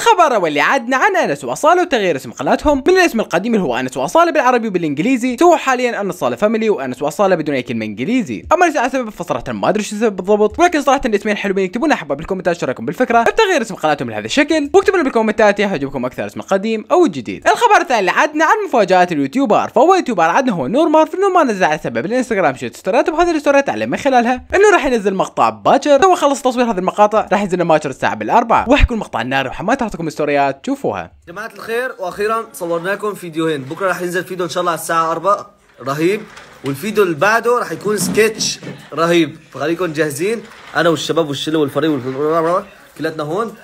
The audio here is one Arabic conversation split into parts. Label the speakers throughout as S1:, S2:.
S1: الخبر واللي عادنا عن أنس وأصالة وتغيير اسم قناتهم من الاسم القديم اللي هو أنس وأصالة بالعربي وبالإنجليزي سووا حاليا أنس صالة فاميلي وأنس وأصالة بدون أي كلمة إنجليزي أما ليش السبب فصراحة ما أدري شو السبب بالضبط ولكن صراحة الاسمين حلوين اكتبوا لنا بالكومنتات شو رايكم بالفكرة بتغيير اسم قناتهم لهذا الشكل واكتبوا لنا بالكومنتات يا عجبكم أكثر اسم القديم أو الجديد الخبر الثاني اللي عادنا عن مفاجآت اليوتيوبر فهو يوتيوبر عادنا هو نور مارف انه ما نزل على سبب الانستغرام شو ستوريات وهذه الستوريات علم من خلالها انه راح ينزل مقطع باكر تو خلص تصوير هذه المقاطع راح ينزل باكر الساعه بالاربعه وحكوا المقطع النار نار براحتكم ستوريات شوفوها
S2: جماعه الخير واخيرا صورنا لكم فيديوهين بكره راح ينزل فيديو ان شاء الله على الساعه 4 رهيب والفيديو اللي بعده راح يكون سكتش رهيب فخليكم جاهزين انا والشباب والشله والفريق كلاتنا هون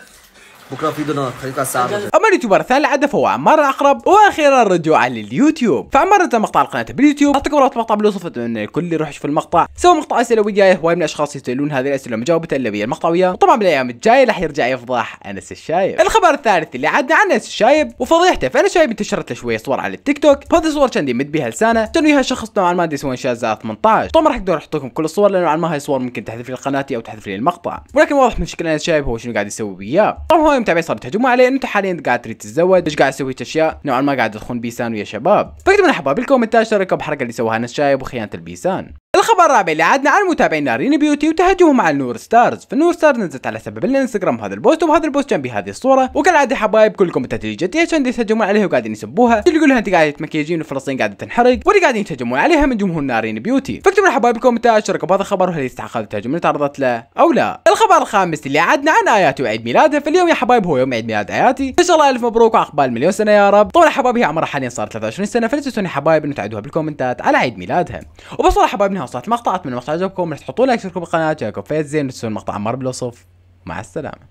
S2: بكره في دولار
S1: خليكم على الساعه اما اليوتيوبر الثاني عدف فهو عمار الاقرب واخيرا رجوعا لليوتيوب فعمار نزل مقطع القناه باليوتيوب اعطيكم رابط المقطع بالوصف اتمنى الكل يروح يشوف المقطع سوى مقطع اسئله وياه هواي من الاشخاص يسالون هذه الاسئله ومجاوبته الا ويا المقطع وياه وطبعا بالايام الجايه راح يرجع يفضح انس الشايب الخبر الثالث اللي عدى عن انس الشايب وفضيحته فانس الشايب انتشرت له شويه صور على التيك توك وهذه الصور كان يمد بها لسانه كان وياها شخص نوعا ما يسوون شازة 18 طبعا راح اقدر احط لكم كل الصور لانه نوعا ما هاي صور ممكن تحذف لي قناتي او تحذف لي المقطع ولكن واضح من شكل انس الشايب هو شنو قاعد يسوي وياه طبعا المهم تبعي صاروا يتهجموا عليه انت حاليا قاعد تريد تتزوج ايش قاعد تسوي اشياء نوعا ما قاعد تخون بيسان ويا شباب فكتبوا لنا حبايب الكومنتات اشتركوا بحركة اللي سواها نسشايب وخيانه البيسان الخبر الرابع اللي عادنا عن متابعين رين بيوتي وتهجمهم على النور ستارز فالنور ستارز نزلت على سبب الانستغرام هذا البوست وهذا البوست جنبي هذه الصوره وكالعاده حبايب كلكم تتليجت ايش عندي يهجمون عليها وقاعدين يسبوها اللي يقول لها انت قاعده مكياجين وفلسطين قاعده تنحرق واللي قاعدين يتهجمون عليها من جمهور نارين بيوتي فاكتبوا لحبايب الكومنتات شاركوا بهذا الخبر وهل يستحق هذا التهجم اللي تعرضت له او لا الخبر الخامس اللي عادنا عن اياتي وعيد ميلادها فاليوم يا حبايب هو يوم عيد ميلاد اياتي ان شاء الله الف مبروك وعقبال مليون سنه يا رب طول حبايب هي عمرها حاليا صارت 23 سنه فلا تنسون يا حبايب انه تعدوها بالكومنتات على عيد ميلادها وبصراحه حبايبنا وصلت مقطع من مقطع عجبكم رح تحطوا لايك تشتركوا بالقناه شاركوا فيس زين تنسون مقطع عمار بالوصف مع السلامه